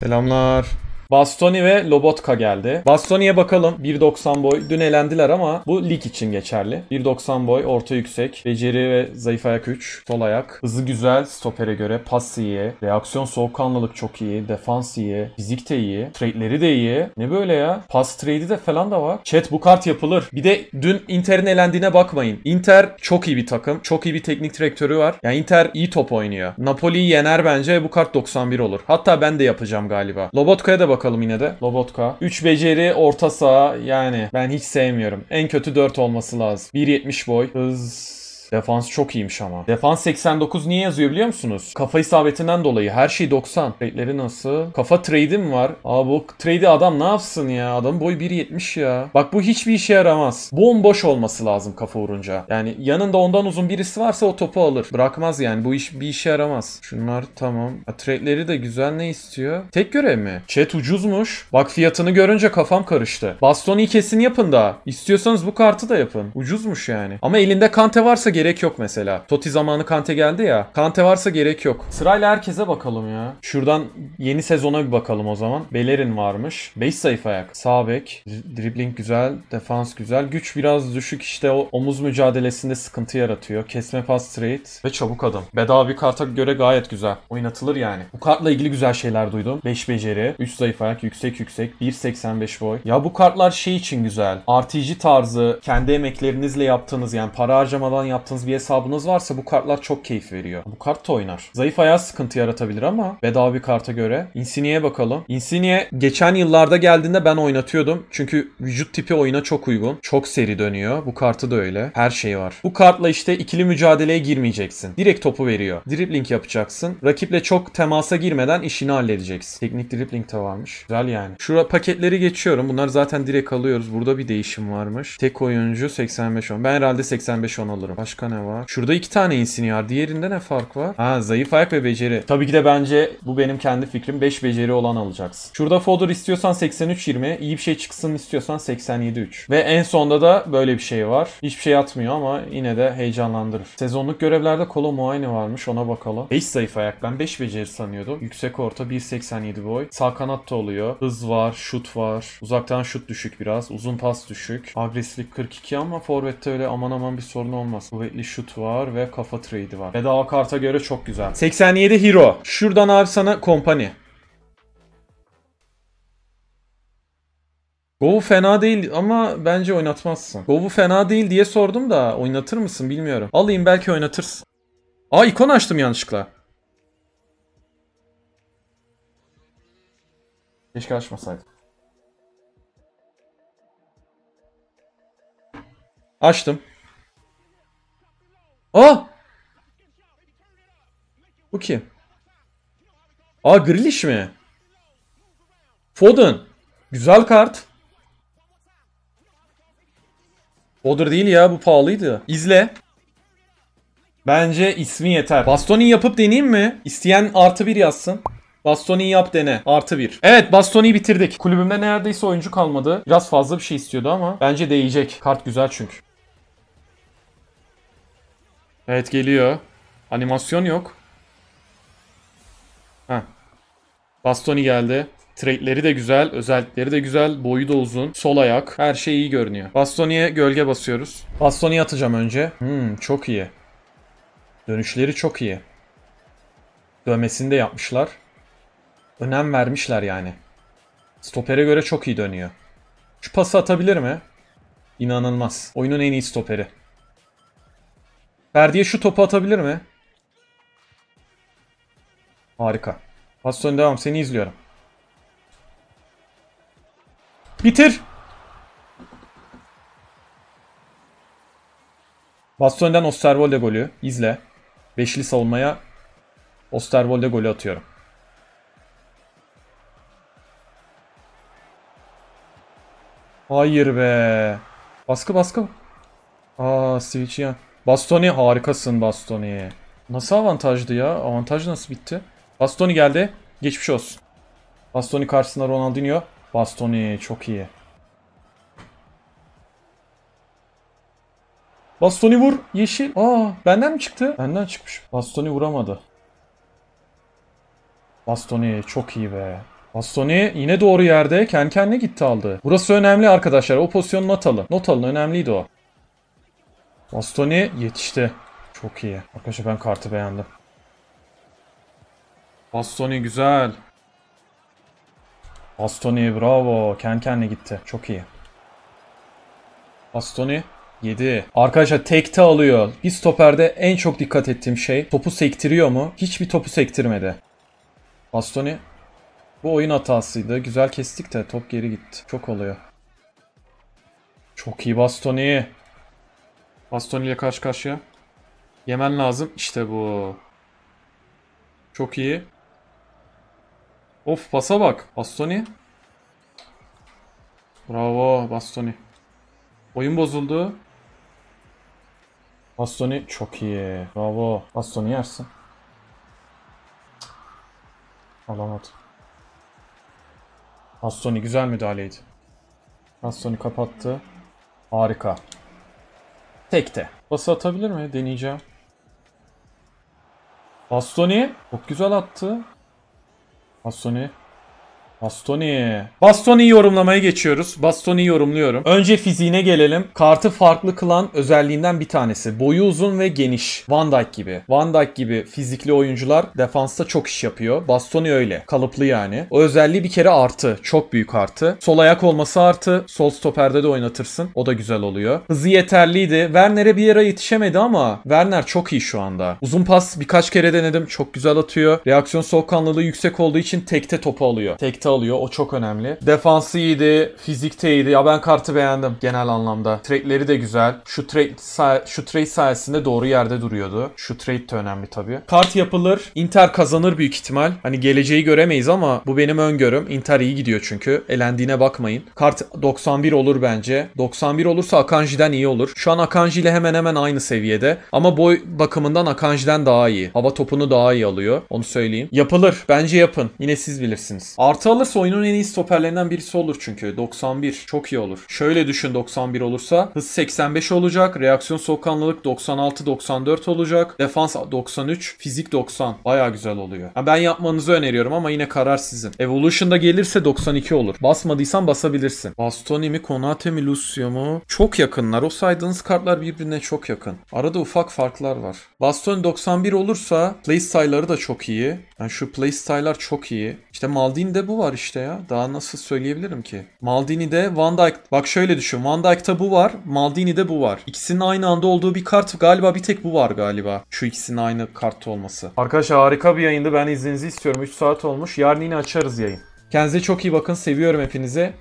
Selamlar. Bastoni ve Lobotka geldi. Bastoni'ye bakalım. 1.90 boy. Dün elendiler ama bu lig için geçerli. 1.90 boy, orta yüksek, beceri ve zayıf ayak 3, sol ayak. Hızı güzel stopere göre. Pas iyi. Reaksiyon soğukkanlılık çok iyi. Defans iyi. Fizik de iyi. Trade'leri de iyi. Ne böyle ya? Pas trade'i de falan da var. Chat bu kart yapılır. Bir de dün Inter'in elendiğine bakmayın. Inter çok iyi bir takım. Çok iyi bir teknik direktörü var. Yani Inter iyi top oynuyor. Napoli'yi yener bence. Bu kart 91 olur. Hatta ben de yapacağım galiba. Lobotka'ya da bak bakalım yine de. Lobotka. 3 beceri orta saha yani ben hiç sevmiyorum. En kötü 4 olması lazım. 1.70 boy. Hız Defans. çok iyiymiş ama. Defans 89 niye yazıyor biliyor musunuz? Kafa isabetinden dolayı. Her şey 90. Trade'leri nasıl? Kafa trade'im var. Aa bu trade adam ne yapsın ya? Adam boy 1.70 ya. Bak bu hiçbir işe yaramaz. Bomboş olması lazım kafa vurunca. Yani yanında ondan uzun birisi varsa o topu alır. Bırakmaz yani. Bu iş bir işe yaramaz. Şunlar tamam. Ya, trade'leri de güzel ne istiyor? Tek görev mi? Chat ucuzmuş. Bak fiyatını görünce kafam karıştı. Bastoni kesin yapın da. İstiyorsanız bu kartı da yapın. Ucuzmuş yani. Ama elinde kante varsa gerek yok mesela. Totti zamanı Kante geldi ya. Kante varsa gerek yok. Sırayla herkese bakalım ya. Şuradan yeni sezona bir bakalım o zaman. Bellerin varmış. 5 zayıf ayak. Sağ bek. Dribbling güzel. Defans güzel. Güç biraz düşük işte o omuz mücadelesinde sıkıntı yaratıyor. Kesme pas straight ve çabuk adım Bedava bir karta göre gayet güzel. Oynatılır yani. Bu kartla ilgili güzel şeyler duydum. 5 beceri, 3 zayıf ayak, yüksek yüksek, 1.85 boy. Ya bu kartlar şey için güzel. RPG tarzı, kendi emeklerinizle yaptığınız yani para harcamadan yaptığınız yaptığınız bir hesabınız varsa bu kartlar çok keyif veriyor. Bu kart da oynar. Zayıf ayağı sıkıntı yaratabilir ama bedava bir karta göre. Insigne'ye bakalım. Insigne geçen yıllarda geldiğinde ben oynatıyordum. Çünkü vücut tipi oyuna çok uygun. Çok seri dönüyor. Bu kartı da öyle. Her şey var. Bu kartla işte ikili mücadeleye girmeyeceksin. Direkt topu veriyor. Dribbling yapacaksın. Rakiple çok temasa girmeden işini halledeceksin. Teknik dribbling de varmış. Güzel yani. Şura paketleri geçiyorum. Bunlar zaten direkt alıyoruz. Burada bir değişim varmış. Tek oyuncu 85-10. Ben herhalde 85-10 alırım. Başka Başka ne var? Şurada iki tane insiniyar. Diğerinde ne fark var? Ha zayıf ayak ve beceri. Tabii ki de bence bu benim kendi fikrim. 5 beceri olan alacaksın. Şurada folder istiyorsan 8320, iyi bir şey çıksın istiyorsan 873. Ve en sonda da böyle bir şey var. Hiçbir şey atmıyor ama yine de heyecanlandırır. Sezonluk görevlerde kolo muayene varmış. Ona bakalım. 5 zayıf ayak. Ben 5 beceri sanıyordum. Yüksek orta 1.87 boy. Sağ kanat da oluyor. Hız var. Şut var. Uzaktan şut düşük biraz. Uzun pas düşük. Agresiflik 42 ama forvette öyle aman aman bir sorun olmaz. Bu isabetli şut var ve kafa trade'i var. Veda karta göre çok güzel. 87 Hero. Şuradan abi sana kompani. Gov'u fena değil ama bence oynatmazsın. Gov'u fena değil diye sordum da oynatır mısın bilmiyorum. Alayım belki oynatırsın. Aa ikon açtım yanlışlıkla. Keşke açmasaydım. Açtım. Aa! Ah! Bu kim? Aa Grealish mi? Foden. Güzel kart. Foder değil ya bu pahalıydı. İzle. Bence ismi yeter. Bastoni yapıp deneyeyim mi? İsteyen artı bir yazsın. Bastoni yap dene. Artı bir. Evet Bastoni'yi bitirdik. Kulübümde neredeyse oyuncu kalmadı. Biraz fazla bir şey istiyordu ama bence değecek. Kart güzel çünkü. Evet geliyor. Animasyon yok. Heh. Bastoni geldi. Trade'leri de güzel, özellikleri de güzel, boyu da uzun, sol ayak, her şey iyi görünüyor. Bastoni'ye gölge basıyoruz. Bastoni'ye atacağım önce. Hmm, çok iyi. Dönüşleri çok iyi. Dövmesini de yapmışlar. Önem vermişler yani. Stopere göre çok iyi dönüyor. Şu pası atabilir mi? İnanılmaz. Oyunun en iyi stoperi. Ferdi'ye şu topu atabilir mi? Harika. Pasyon devam. Seni izliyorum. Bitir. Bastion'dan Osterwolde golü. izle. Beşli savunmaya Osterwolde golü atıyorum. Hayır be. Baskı baskı. Aa switch yan. Bastoni harikasın Bastoni. Nasıl avantajdı ya? Avantaj nasıl bitti? Bastoni geldi. Geçmiş olsun. Bastoni karşısında Ronaldinho. Bastoni çok iyi. Bastoni vur. Yeşil. Aa benden mi çıktı? Benden çıkmış. Bastoni vuramadı. Bastoni çok iyi be. Bastoni yine doğru yerde kendi kendine gitti aldı. Burası önemli arkadaşlar. O pozisyonu not alın. Not alın önemliydi o. Bastoni yetişti. Çok iyi. Arkadaşlar ben kartı beğendim. Bastoni güzel. Bastoni bravo. kendi kendine gitti. Çok iyi. Bastoni 7. Arkadaşlar tekte alıyor. Bir stoperde en çok dikkat ettiğim şey topu sektiriyor mu? Hiçbir topu sektirmedi. Bastoni bu oyun hatasıydı. Güzel kestik de top geri gitti. Çok oluyor. Çok iyi Bastoni. Aston ile karşı karşıya. Yemen lazım. İşte bu. Çok iyi. Of pasa bak. Bastoni. Bravo Bastoni. Oyun bozuldu. Bastoni çok iyi. Bravo. Bastoni yersin. Alamadı. Bastoni güzel müdahaleydi. Bastoni kapattı. Harika. Tekte. Bası atabilir mi? Deneyeceğim. Bastoni. Çok güzel attı. Bastoni. Bastoni. Bastoni yorumlamaya geçiyoruz. Bastoni yorumluyorum. Önce fiziğine gelelim. Kartı farklı kılan özelliğinden bir tanesi. Boyu uzun ve geniş. Van Dijk gibi. Van Dijk gibi fizikli oyuncular defansta çok iş yapıyor. Bastoni öyle. Kalıplı yani. O özelliği bir kere artı. Çok büyük artı. Sol ayak olması artı. Sol stoperde de oynatırsın. O da güzel oluyor. Hızı yeterliydi. Werner'e bir yere yetişemedi ama Werner çok iyi şu anda. Uzun pas birkaç kere denedim. Çok güzel atıyor. Reaksiyon soğukkanlılığı yüksek olduğu için tekte topu alıyor. Tekte birlikte alıyor. O çok önemli. Defansı iyiydi. Fizikte iyiydi. Ya ben kartı beğendim genel anlamda. Trade'leri de güzel. Şu trade, şu trade sayesinde doğru yerde duruyordu. Şu trade de önemli tabii. Kart yapılır. Inter kazanır büyük ihtimal. Hani geleceği göremeyiz ama bu benim öngörüm. Inter iyi gidiyor çünkü. Elendiğine bakmayın. Kart 91 olur bence. 91 olursa Akanji'den iyi olur. Şu an Akanji ile hemen hemen aynı seviyede. Ama boy bakımından Akanji'den daha iyi. Hava topunu daha iyi alıyor. Onu söyleyeyim. Yapılır. Bence yapın. Yine siz bilirsiniz. Artı alırsa oyunun en iyi stoperlerinden birisi olur çünkü. 91 çok iyi olur. Şöyle düşün 91 olursa hız 85 olacak. Reaksiyon soğukkanlılık 96-94 olacak. Defans 93, fizik 90. Baya güzel oluyor. Yani ben yapmanızı öneriyorum ama yine karar sizin. Evolution'da gelirse 92 olur. Basmadıysan basabilirsin. Bastoni mi, Konate mi, Lucio mu? Çok yakınlar. O saydığınız kartlar birbirine çok yakın. Arada ufak farklar var. Bastoni 91 olursa playstyle'ları da çok iyi. Yani şu playstyle'lar çok iyi. İşte Maldini'de bu var işte ya. Daha nasıl söyleyebilirim ki? Maldini'de Van Dijk. Bak şöyle düşün. Van Dijk'ta bu var. Maldini'de bu var. İkisinin aynı anda olduğu bir kart galiba bir tek bu var galiba. Şu ikisinin aynı kartta olması. Arkadaşlar harika bir yayındı. Ben izninizi istiyorum. 3 saat olmuş. Yarın yine açarız yayın. Kendinize çok iyi bakın. Seviyorum hepinizi.